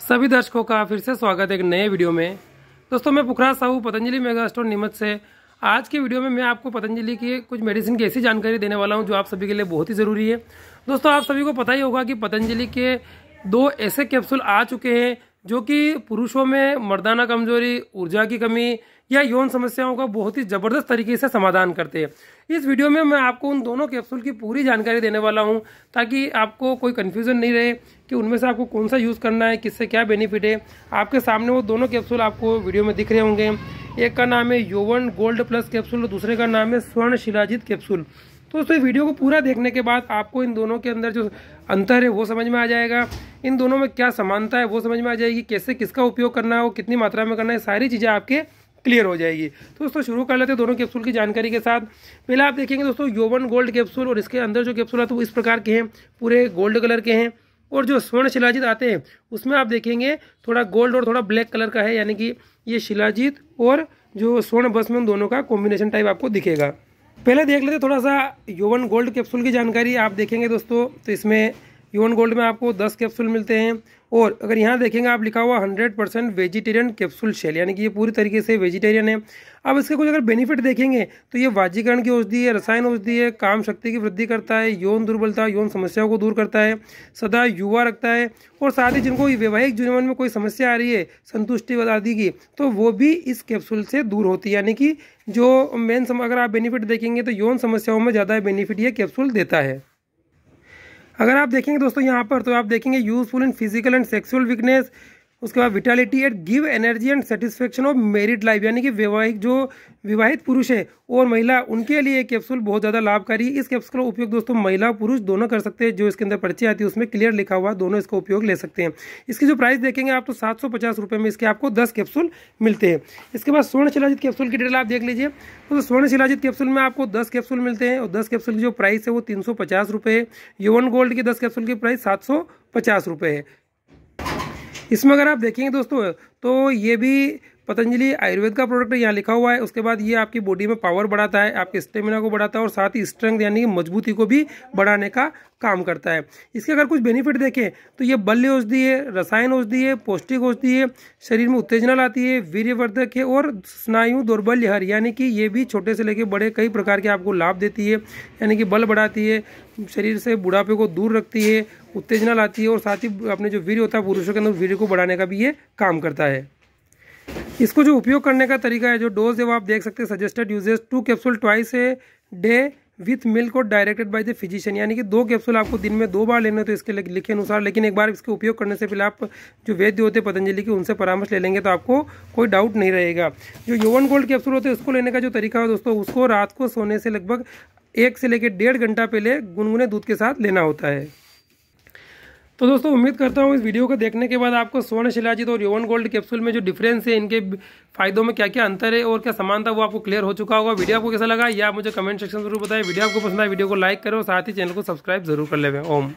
सभी दर्शकों का फिर से स्वागत है एक नए वीडियो में दोस्तों मैं पुखरा साहू पतंजलि मेगा स्टोर नीमच से आज के वीडियो में मैं आपको पतंजलि की कुछ मेडिसिन की ऐसी जानकारी देने वाला हूँ जो आप सभी के लिए बहुत ही ज़रूरी है दोस्तों आप सभी को पता ही होगा कि पतंजलि के दो ऐसे कैप्सूल आ चुके हैं जो कि पुरुषों में मर्दाना कमजोरी ऊर्जा की कमी या यौन समस्याओं का बहुत ही ज़बरदस्त तरीके से समाधान करते हैं इस वीडियो में मैं आपको उन दोनों कैप्सूल की पूरी जानकारी देने वाला हूं ताकि आपको कोई कन्फ्यूज़न नहीं रहे कि उनमें से आपको कौन सा यूज़ करना है किससे क्या बेनिफिट है आपके सामने वो दोनों कैप्सूल आपको वीडियो में दिख रहे होंगे एक का नाम है यौवन गोल्ड प्लस कैप्सूल और दूसरे का नाम है स्वर्ण शिलाजित कैप्सूल तो दोस्तों वीडियो को पूरा देखने के बाद आपको इन दोनों के अंदर जो अंतर है वो समझ में आ जाएगा इन दोनों में क्या समानता है वो समझ में आ जाएगी कैसे किसका उपयोग करना है वो कितनी मात्रा में करना है सारी चीज़ें आपके क्लियर हो जाएगी तो दोस्तों शुरू कर लेते हैं दोनों कैप्सूल की जानकारी के साथ पहले आप देखेंगे दोस्तों योवन गोल्ड कैप्सूल और इसके अंदर जो कैप्सूल आते हैं तो वो इस प्रकार के हैं पूरे गोल्ड कलर के हैं और जो स्वर्ण शिलाजीत आते हैं उसमें आप देखेंगे थोड़ा गोल्ड और थोड़ा ब्लैक कलर का है यानी कि ये शिलाजीत और जो स्वर्ण बस में उन दोनों का कॉम्बिनेशन टाइप आपको दिखेगा पहले देख लेते थोड़ा सा यूवन गोल्ड कैप्सूल की जानकारी आप देखेंगे दोस्तों तो इसमें यौवन गोल्ड में आपको दस कैप्सूल मिलते हैं और अगर यहाँ देखेंगे आप लिखा हुआ hundred percent vegetarian capsule shell यानी कि ये पूरी तरीके से वेजिटेरियन है अब इसके कुछ अगर बेनिफिट देखेंगे तो ये वाजीकरण की औषधि है रसायन औषधि है काम शक्ति की वृद्धि करता है यौन दुर्बलता यौन समस्याओं को दूर करता है सदा युवा रखता है और साथ ही जिनको वैवाहिक जीवन में कोई समस्या आ रही है संतुष्टि आदि की तो वो भी इस कैप्सूल से दूर होती है यानी कि जो मेन अगर आप बेनिफिट देखेंगे तो यौन समस्याओं में ज़्यादा बेनिफिट ये कैप्सूल देता है अगर आप देखेंगे दोस्तों यहाँ पर तो आप देखेंगे useful in physical and sexual weakness उसके बाद vitality at give energy and satisfaction of married life यानी कि वैवाहिक जो विवाहित पुरुष है और महिला उनके लिए कैप्सूल बहुत ज़्यादा लाभकारी है इस कैप्सूल का उपयोग दोस्तों महिला पुरुष दोनों कर सकते हैं जो इसके अंदर पर्ची आती है उसमें क्लियर लिखा हुआ दोनों इसका उपयोग ले सकते हैं इसकी जो प्राइस देखेंगे आप तो सात में इसके आपको दस कैप्सूल मिलते हैं इसके बाद स्वर्ण शिलाजित कैप्सूल की डिटेल आप देख लीजिए तो स्वर्ण शिलाजित कैप्सूल में आपको दस कैप्सूल मिलते हैं और दस कैप्सूल की जो प्राइस है वो तीन सौ पचास रुपये यवन गोल्ड की दस कैप्सूल की प्राइस सात सौ पचास है इसमें अगर आप देखेंगे दोस्तों तो ये भी पतंजलि आयुर्वेद का प्रोडक्ट यहाँ लिखा हुआ है उसके बाद ये आपकी बॉडी में पावर बढ़ाता है आपके स्टेमिना को बढ़ाता है और साथ ही स्ट्रेंथ यानी कि मजबूती को भी बढ़ाने का काम करता है इसके अगर कुछ बेनिफिट देखें तो ये बल्य औषधि है रसायन औषधि है पौष्टिक औषधि है शरीर में उत्तेजना लाती है वीर्यवर्धक है और स्नायु दौर्बल्य हर यानी कि ये भी छोटे से लेकर बड़े कई प्रकार के आपको लाभ देती है यानी कि बल बढ़ाती है शरीर से बुढ़ापे को दूर रखती है उत्तेजना लाती है और साथ ही अपने जो वीर होता है पुरुषों के अंदर वीर को बढ़ाने का भी ये काम करता है इसको जो उपयोग करने का तरीका है जो डोज है वो आप देख सकते हैं suggested usage two capsule twice a day with milk और डायरेक्टेड बाय द फिजिशियन यानी कि दो कैप्सूल आपको दिन में दो बार लेने तो इसके लिखे अनुसार लेकिन एक बार इसके उपयोग करने से पहले आप जो वैद्य होते हैं पतंजलि के उनसे परामर्श ले लेंगे तो आपको कोई डाउट नहीं रहेगा जो योवन गोल्ड कैप्सूल होते हैं उसको लेने का जो तरीका हो दोस्तों उसको रात को सोने से लगभग एक से लेकर डेढ़ घंटा पहले गुनगुने दूध के साथ लेना होता है तो दोस्तों उम्मीद करता हूँ इस वीडियो को देखने के बाद आपको स्वर्ण शिलाजीत और यौवन गोल्ड कैप्सूल में जो डिफरेंस है इनके फायदों में क्या क्या अंतर है और क्या समानता वो आपको क्लियर हो चुका होगा वीडियो आपको कैसा लगा या मुझे कमेंट सेक्शन में जरूर बताएं वीडियो आपको पसंद आए वीडियो को लाइक करो साथ ही चैनल को सब्सक्राइब जरूर कर लेवे ओम